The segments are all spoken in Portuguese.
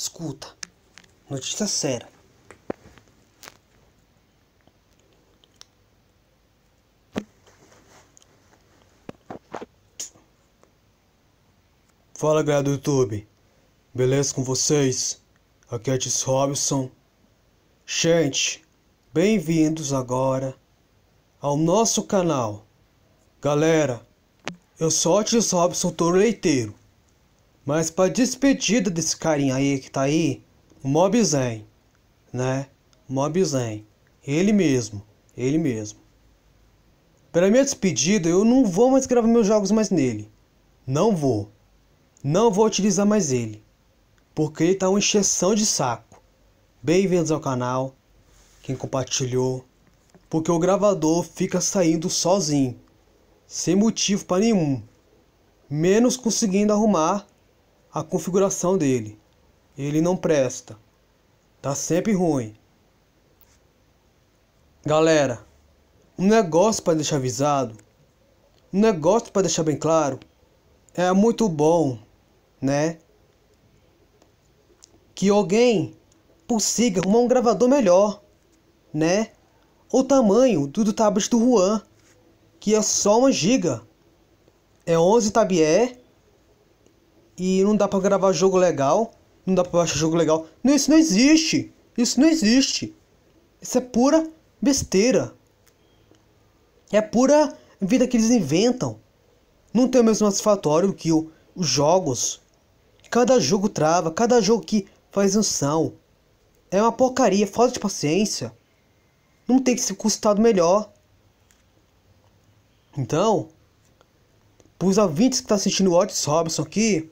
Escuta, notícia séria. Fala galera do YouTube, beleza com vocês? Aqui é Tis Robson. Gente, bem-vindos agora ao nosso canal. Galera, eu sou o Tis Robson Toro Leiteiro. Mas para despedida desse carinha aí que tá aí, Mob Zen, né? Mob Zen. Ele mesmo, ele mesmo. Para minha despedida, eu não vou mais gravar meus jogos mais nele. Não vou. Não vou utilizar mais ele. Porque ele tá uma encheção de saco. Bem-vindos ao canal, quem compartilhou. Porque o gravador fica saindo sozinho, sem motivo para nenhum, menos conseguindo arrumar a configuração dele. Ele não presta. Tá sempre ruim. Galera, um negócio para deixar avisado, um negócio para deixar bem claro, é muito bom, né? Que alguém consiga arrumar um gravador melhor, né? O tamanho do, do tablet do Juan, que é só uma giga. É 11 tabier? e não dá para gravar jogo legal, não dá para baixar jogo legal. Não, isso não existe. Isso não existe. Isso é pura besteira. É pura vida que eles inventam. Não tem o mesmo satisfatório que o, os jogos. Cada jogo trava, cada jogo que faz unção. É uma porcaria, é falta de paciência. Não tem que ser custado melhor. Então, pros ouvintes que estão tá assistindo o Otis Robinson aqui,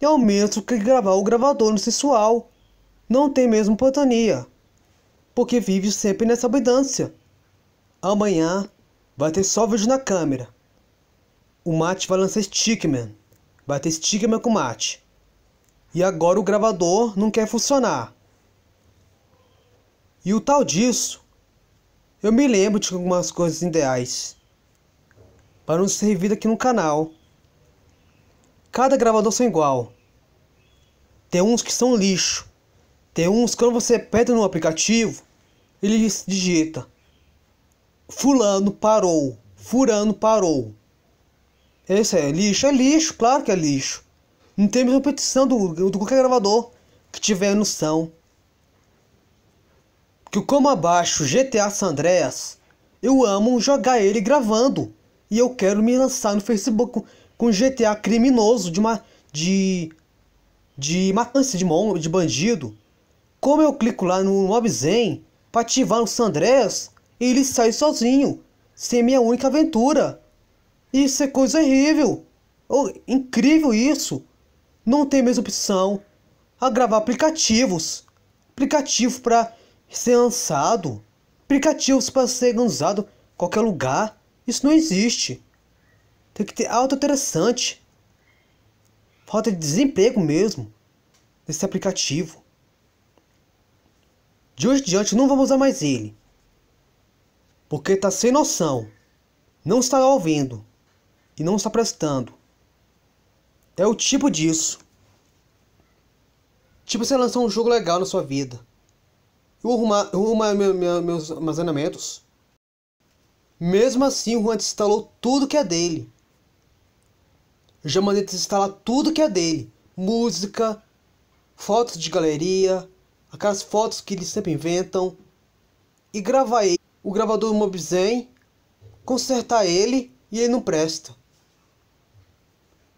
é o mesmo que gravar o gravador no sensual. Não tem mesmo platania, porque vive sempre nessa abundância. Amanhã vai ter só vídeo na câmera. O Mate vai lançar Stickman. Vai ter Stickman com Mate. E agora o gravador não quer funcionar. E o tal disso, eu me lembro de algumas coisas ideais para nos servir aqui no canal. Cada gravador são igual. Tem uns que são lixo. Tem uns que quando você aperta no aplicativo, ele digita. Fulano parou. Furano parou. Esse é lixo. É lixo, claro que é lixo. Não tem mesmo petição do, do qualquer gravador que tiver noção. Que como abaixo GTA San Andreas, eu amo jogar ele gravando. E eu quero me lançar no Facebook com GTA criminoso de uma de de matança de mão de bandido. Como eu clico lá no MobZen para ativar o San Andreas, ele sai sozinho, sem minha única aventura. Isso é coisa horrível. Oh, incrível isso. Não tem mais opção a gravar aplicativos. Aplicativo para ser lançado. Aplicativos para ser usado em qualquer lugar. Isso não existe. Tem que ter algo interessante. Falta de desemprego mesmo desse aplicativo. De hoje em diante não vamos usar mais ele. Porque está sem noção. Não está ouvindo. E não está prestando. É o tipo disso. Tipo você lançar um jogo legal na sua vida. Eu arrumar, eu arrumar meu, meu, meus armazenamentos. Mesmo assim, o Juan instalou tudo que é dele. Eu já mandei desinstalar tudo que é dele. Música, fotos de galeria, aquelas fotos que eles sempre inventam. E gravar ele. O gravador do Mobizen, consertar ele e ele não presta.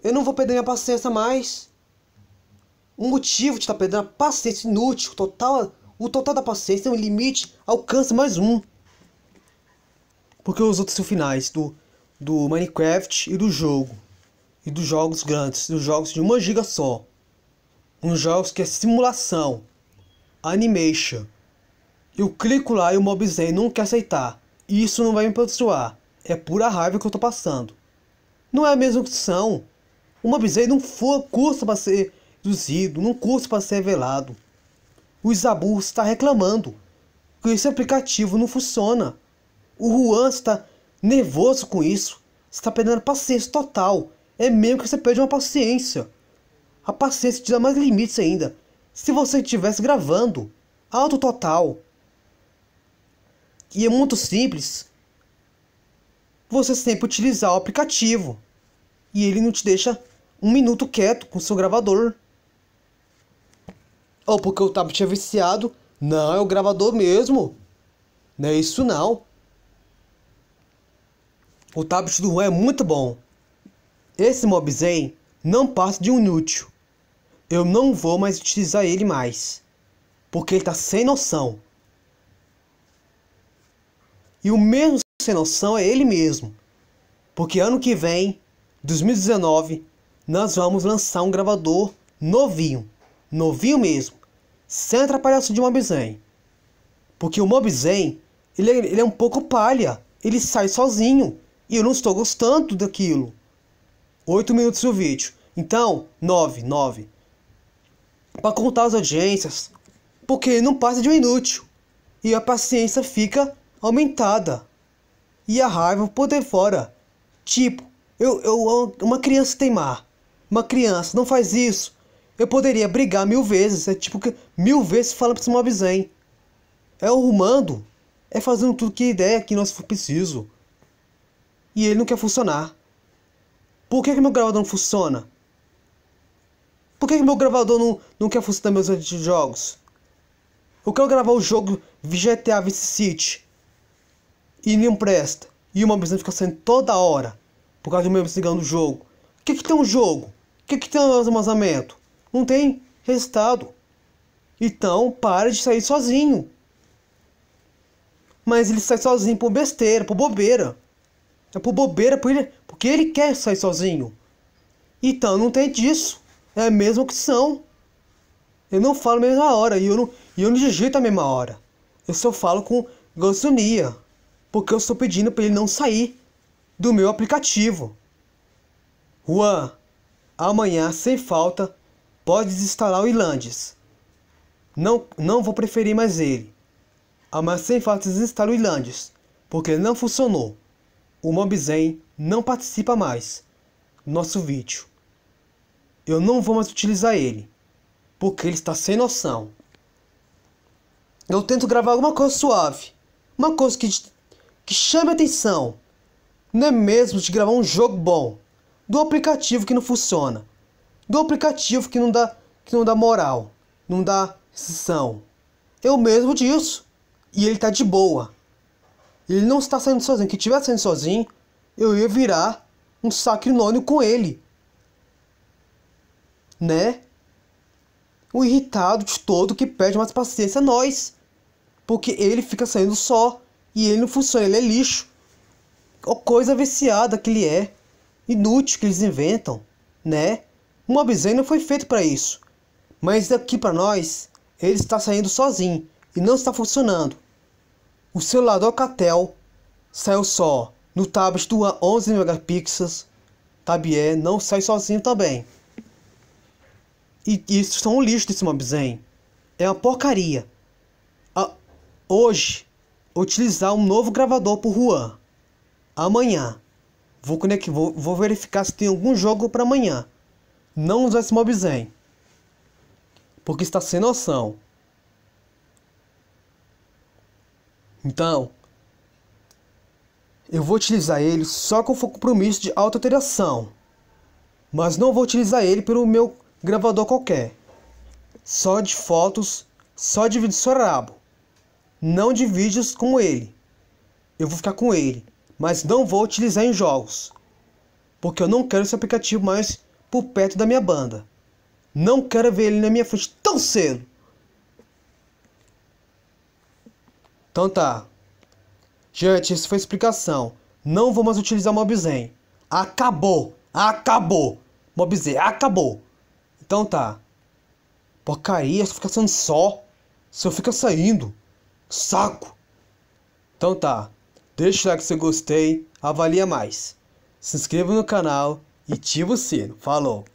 Eu não vou perder minha paciência mais. Um motivo de estar tá perdendo a paciência inútil, total, o total da paciência é um limite, alcança mais um. Porque os outros são finais do, do Minecraft e do jogo e dos jogos grandes, dos jogos de 1 giga só. Uns jogos que é simulação, animation. Eu clico lá e o Mob não quer aceitar. E isso não vai me patrocinar. É pura raiva que eu tô passando. Não é a mesma opção. O Mob não for curso para ser reduzido, não custa para ser revelado. O Isabu está reclamando que esse aplicativo não funciona. O Juan está nervoso com isso. Está perdendo paciência total é mesmo que você perde uma paciência. A paciência te dá mais limites ainda. Se você estivesse gravando, alto total. E é muito simples. Você sempre utilizar o aplicativo. E ele não te deixa um minuto quieto com o seu gravador. Ou porque o tablet é viciado. Não, é o gravador mesmo. Não é isso não. O tablet do Juan é muito bom. Esse Mobzen não passa de um inútil. Eu não vou mais utilizar ele mais. Porque ele tá sem noção. E o mesmo sem noção é ele mesmo. Porque ano que vem, 2019, nós vamos lançar um gravador novinho. Novinho mesmo. Sem atrapalhação de Mobzen. Porque o Mobzen, ele, é, ele é um pouco palha. Ele sai sozinho. E eu não estou gostando daquilo. 8 minutos o vídeo. Então, 9, 9. Para contar as audiências, porque não passa de um inútil. E a paciência fica aumentada. E a raiva por de fora. Tipo, eu, eu uma criança teimar. Uma criança não faz isso. Eu poderia brigar mil vezes. É tipo que mil vezes fala pra esse mobzen. É arrumando. É fazendo tudo que ideia que nós for preciso. E ele não quer funcionar. Por que, que meu gravador não funciona? Por que, que meu gravador não, não quer funcionar meus jogos? Eu quero gravar o jogo GTA Vice City e não presta. E uma missão fica saindo toda hora por causa do meu ligando o jogo. O que, que tem um jogo? O que, que tem um armazenamento? Não tem resultado. Então para de sair sozinho. Mas ele sai sozinho por besteira, por bobeira. É por bobeira, por ele, porque ele quer sair sozinho. Então não tem disso. É mesmo que são. Eu não falo a mesma hora e eu não, e eu não digito a mesma hora. Eu só falo com gostonia. Porque eu estou pedindo para ele não sair do meu aplicativo. Juan, amanhã, sem falta, pode desinstalar o Ilandes. Não, não vou preferir mais ele. Amanhã, sem falta, desinstala o Ilandes, Porque ele não funcionou o Mobizen não participa mais do nosso vídeo. Eu não vou mais utilizar ele, porque ele está sem noção. Eu tento gravar alguma coisa suave, uma coisa que, que chame atenção. Não é mesmo de gravar um jogo bom, do aplicativo que não funciona, do aplicativo que não dá, que não dá moral, não dá sessão. Eu mesmo disso, e ele está de boa ele não está saindo sozinho. Que estivesse saindo sozinho, eu ia virar um sacrilônio com ele. Né? O irritado de todo que pede mais paciência a é nós. Porque ele fica saindo só. E ele não funciona, ele é lixo. Ou coisa viciada que ele é. Inútil que eles inventam, né? O Mobzen não foi feito para isso. Mas aqui para nós, ele está saindo sozinho e não está funcionando. O celular Alcatel saiu só no tablet do 11 megapixels. Tab não sai sozinho também. E isso são um lixo desse Mobizen. É uma porcaria. hoje, utilizar um novo gravador pro Juan. Amanhã. Vou, conectar, vou, vou verificar se tem algum jogo para amanhã. Não usar esse Mobizen, Porque está sem noção. Então, eu vou utilizar ele só com compromisso de alteração, mas não vou utilizar ele pelo meu gravador qualquer, só de fotos, só de vídeo sorabo, não de vídeos com ele. Eu vou ficar com ele, mas não vou utilizar em jogos, porque eu não quero esse aplicativo mais por perto da minha banda. Não quero ver ele na minha frente tão cedo. Então tá. Gente, isso foi a explicação. Não vou mais utilizar Mobzen. Acabou! Acabou! Mobzen, acabou! Então tá. Porcaria, só fica sendo só. Só fica saindo. Saco! Então tá. Deixa o like se eu gostei, avalia mais. Se inscreva no canal e ativa o sino. Falou!